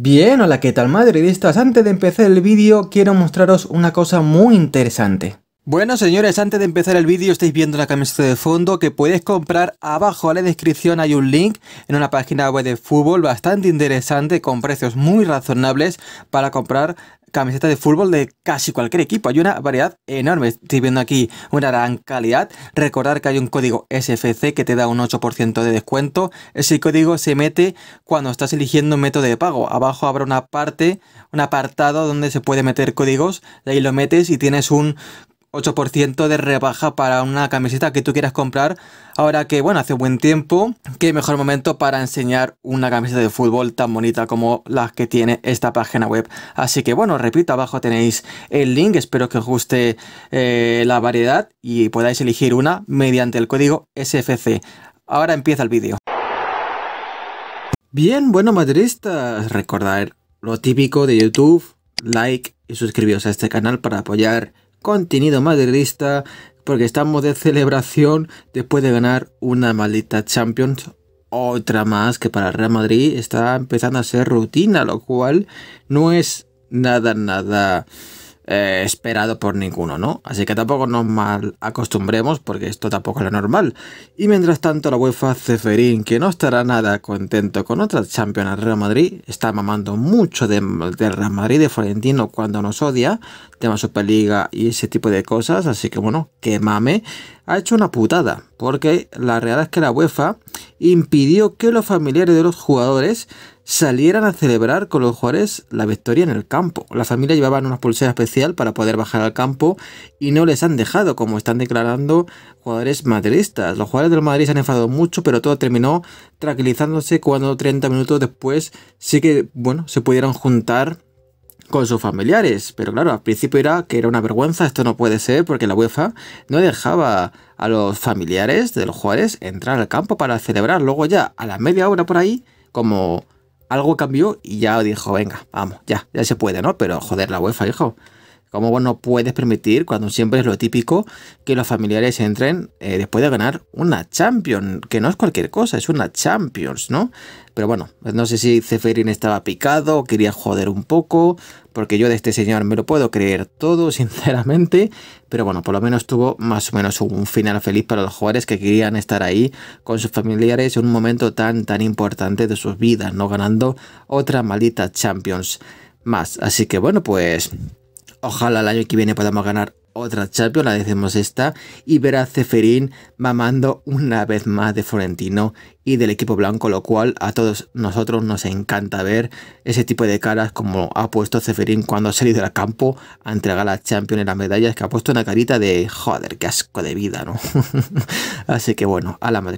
Bien, hola qué tal madridistas, antes de empezar el vídeo quiero mostraros una cosa muy interesante. Bueno señores, antes de empezar el vídeo estáis viendo la camiseta de fondo que puedes comprar abajo a la descripción hay un link en una página web de fútbol bastante interesante con precios muy razonables para comprar camiseta de fútbol de casi cualquier equipo. Hay una variedad enorme. Estoy viendo aquí una gran calidad. Recordar que hay un código SFC que te da un 8% de descuento. Ese código se mete cuando estás eligiendo un método de pago. Abajo habrá una parte, un apartado donde se puede meter códigos. de ahí lo metes y tienes un 8% de rebaja para una camiseta que tú quieras comprar. Ahora que, bueno, hace buen tiempo, qué mejor momento para enseñar una camiseta de fútbol tan bonita como la que tiene esta página web. Así que, bueno, repito, abajo tenéis el link. Espero que os guste eh, la variedad y podáis elegir una mediante el código SFC. Ahora empieza el vídeo. Bien, bueno, madridistas, recordar lo típico de YouTube, like y suscribiros a este canal para apoyar contenido madridista porque estamos de celebración después de ganar una maldita Champions. Otra más que para Real Madrid está empezando a ser rutina, lo cual no es nada, nada eh, esperado por ninguno, ¿no? Así que tampoco nos mal acostumbremos porque esto tampoco es normal. Y mientras tanto la UEFA Ceferín, que no estará nada contento con otra Champions Real Madrid, está mamando mucho del de Real Madrid, de Florentino cuando nos odia, tema Superliga y ese tipo de cosas, así que bueno, que mame ha hecho una putada, porque la realidad es que la UEFA impidió que los familiares de los jugadores salieran a celebrar con los jugadores la victoria en el campo. La familia llevaban una pulsera especial para poder bajar al campo y no les han dejado, como están declarando jugadores madridistas. Los jugadores del Madrid se han enfadado mucho, pero todo terminó tranquilizándose cuando 30 minutos después sí que, bueno, se pudieron juntar con sus familiares. Pero claro, al principio era que era una vergüenza, esto no puede ser, porque la UEFA no dejaba a los familiares de los Juárez entrar al campo para celebrar. Luego ya, a la media hora por ahí, como algo cambió y ya dijo, venga, vamos, ya, ya se puede, ¿no? Pero joder, la UEFA, hijo. ¿Cómo vos no puedes permitir, cuando siempre es lo típico, que los familiares entren eh, después de ganar una Champions? Que no es cualquier cosa, es una Champions, ¿no? Pero bueno, pues no sé si Zeferin estaba picado, quería joder un poco, porque yo de este señor me lo puedo creer todo, sinceramente. Pero bueno, por lo menos tuvo más o menos un final feliz para los jugadores que querían estar ahí con sus familiares en un momento tan, tan importante de sus vidas, ¿no? Ganando otra maldita Champions más. Así que bueno, pues Ojalá el año que viene podamos ganar otra Champions, la decimos esta, y ver a Ceferín mamando una vez más de Florentino y del equipo blanco, lo cual a todos nosotros nos encanta ver ese tipo de caras como ha puesto Ceferín cuando ha salido al campo a entregar la Champions en las medallas, que ha puesto una carita de joder, qué asco de vida, ¿no? Así que bueno, a la madre.